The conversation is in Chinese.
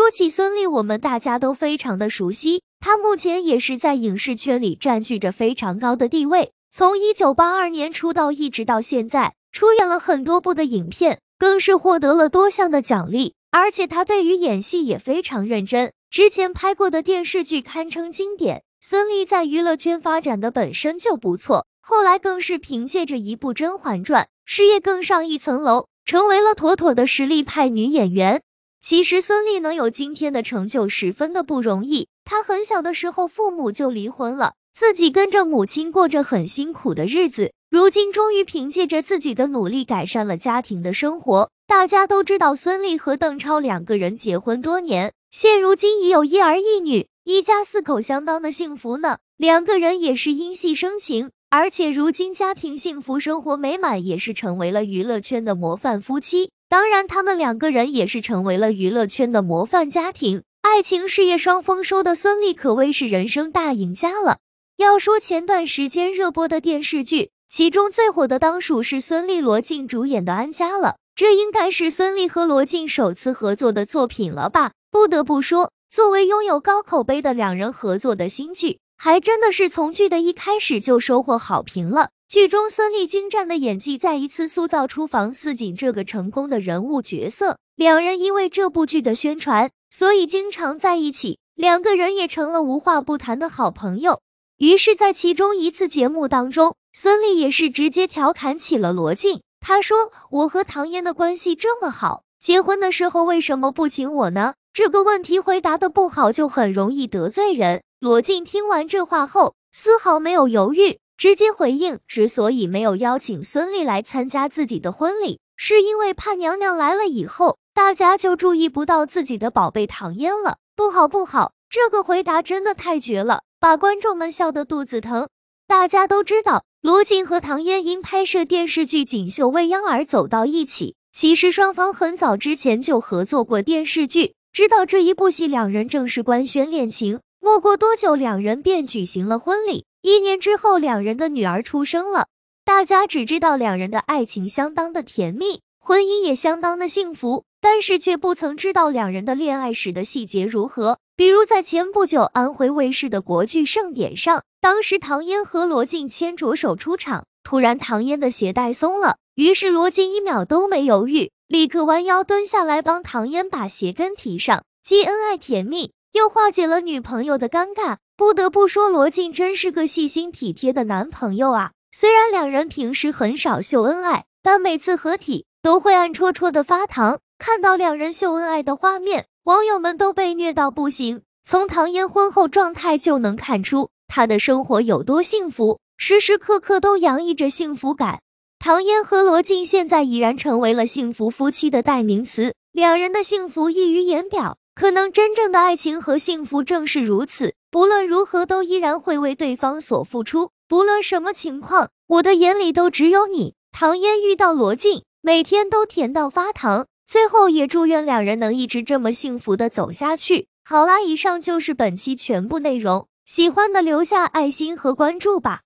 说起孙俪，我们大家都非常的熟悉。她目前也是在影视圈里占据着非常高的地位。从一九八二年出道，一直到现在，出演了很多部的影片，更是获得了多项的奖励。而且她对于演戏也非常认真。之前拍过的电视剧堪称经典。孙俪在娱乐圈发展的本身就不错，后来更是凭借着一部《甄嬛传》，事业更上一层楼，成为了妥妥的实力派女演员。其实孙俪能有今天的成就，十分的不容易。她很小的时候父母就离婚了，自己跟着母亲过着很辛苦的日子。如今终于凭借着自己的努力改善了家庭的生活。大家都知道孙俪和邓超两个人结婚多年，现如今已有一儿一女，一家四口相当的幸福呢。两个人也是因戏生情，而且如今家庭幸福，生活美满，也是成为了娱乐圈的模范夫妻。当然，他们两个人也是成为了娱乐圈的模范家庭，爱情事业双丰收的孙俪可谓是人生大赢家了。要说前段时间热播的电视剧，其中最火的当属是孙俪、罗晋主演的《安家》了，这应该是孙俪和罗晋首次合作的作品了吧？不得不说，作为拥有高口碑的两人合作的新剧。还真的是从剧的一开始就收获好评了。剧中孙俪精湛的演技再一次塑造出房似锦这个成功的人物角色。两人因为这部剧的宣传，所以经常在一起，两个人也成了无话不谈的好朋友。于是，在其中一次节目当中，孙俪也是直接调侃起了罗晋，他说：“我和唐嫣的关系这么好，结婚的时候为什么不请我呢？这个问题回答的不好，就很容易得罪人。”罗晋听完这话后，丝毫没有犹豫，直接回应：“之所以没有邀请孙俪来参加自己的婚礼，是因为怕娘娘来了以后，大家就注意不到自己的宝贝唐嫣了。”不好，不好！这个回答真的太绝了，把观众们笑得肚子疼。大家都知道，罗晋和唐嫣因拍摄电视剧《锦绣未央》而走到一起。其实，双方很早之前就合作过电视剧，直到这一部戏，两人正式官宣恋情。没过多久，两人便举行了婚礼。一年之后，两人的女儿出生了。大家只知道两人的爱情相当的甜蜜，婚姻也相当的幸福，但是却不曾知道两人的恋爱史的细节如何。比如在前不久安徽卫视的国剧盛典上，当时唐嫣和罗晋牵着手出场，突然唐嫣的鞋带松了，于是罗晋一秒都没犹豫，立刻弯腰蹲下来帮唐嫣把鞋跟提上，既恩爱甜蜜。又化解了女朋友的尴尬，不得不说，罗晋真是个细心体贴的男朋友啊！虽然两人平时很少秀恩爱，但每次合体都会暗戳戳的发糖。看到两人秀恩爱的画面，网友们都被虐到不行。从唐嫣婚后状态就能看出她的生活有多幸福，时时刻刻都洋溢着幸福感。唐嫣和罗晋现在已然成为了幸福夫妻的代名词，两人的幸福溢于言表。可能真正的爱情和幸福正是如此，不论如何都依然会为对方所付出，不论什么情况，我的眼里都只有你。唐嫣遇到罗晋，每天都甜到发糖，最后也祝愿两人能一直这么幸福的走下去。好啦，以上就是本期全部内容，喜欢的留下爱心和关注吧。